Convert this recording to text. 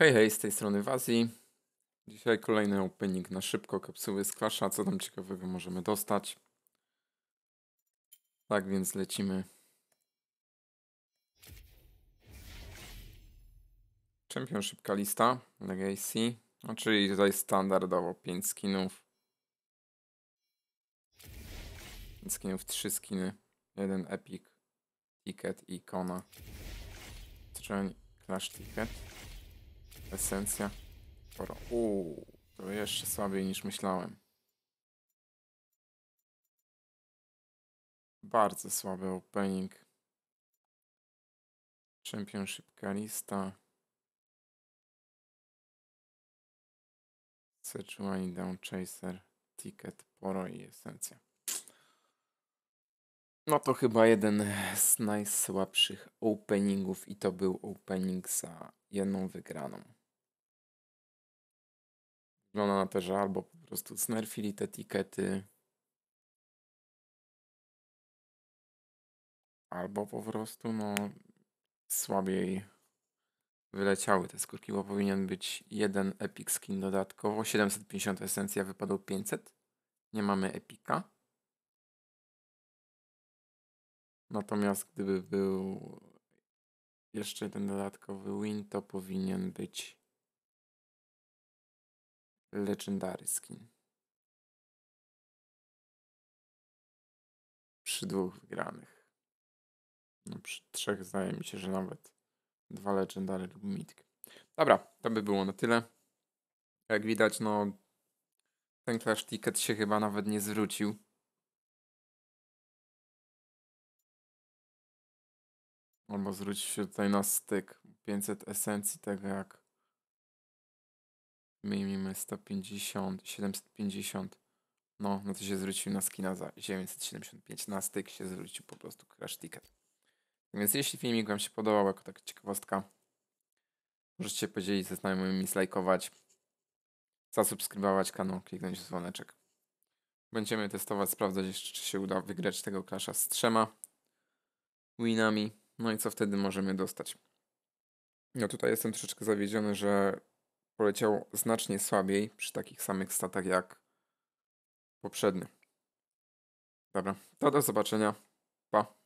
Hej, hej, z tej strony Wazji. Dzisiaj kolejny opening na szybko, kapsuły z Clasha, co tam ciekawego możemy dostać. Tak więc lecimy. Champion szybka lista, Legacy, no, czyli tutaj standardowo 5 skinów. 5 skinów, 3 skiny, jeden epic, ticket i kona. Strzeń, clash ticket. Esencja. poro. Uuu, to jeszcze słabiej niż myślałem. Bardzo słaby opening. Championship Kalista. Sechuani Down Chaser, Ticket, Poro i Esencja. No to chyba jeden z najsłabszych openingów i to był opening za jedną wygraną. Wygląda na to, że albo po prostu snerfili te etykiety, albo po prostu no słabiej wyleciały te skórki, bo powinien być jeden epic skin dodatkowo. 750 esencja wypadł 500. Nie mamy epika. Natomiast gdyby był jeszcze ten dodatkowy win, to powinien być skin. Przy dwóch wygranych. No, przy trzech zdaje mi się, że nawet dwa legendary lub mitk. Dobra, to by było na tyle. Jak widać, no ten Clash Ticket się chyba nawet nie zwrócił. Albo zwrócił się tutaj na styk. 500 esencji tego tak jak Miejmy 150, 750. No, no to się zwrócił na skina za 975. Na styk się zwrócił po prostu crash ticket. Więc jeśli filmik Wam się podobał, jako taka ciekawostka, możecie się podzielić ze znajomymi, zlajkować, zasubskrybować kanał, kliknąć w dzwoneczek. Będziemy testować, sprawdzać jeszcze, czy się uda wygrać tego klasza z trzema winami. No i co wtedy możemy dostać? No tutaj jestem troszeczkę zawiedziony, że poleciał znacznie słabiej przy takich samych statach jak poprzednio. Dobra, to do zobaczenia. Pa.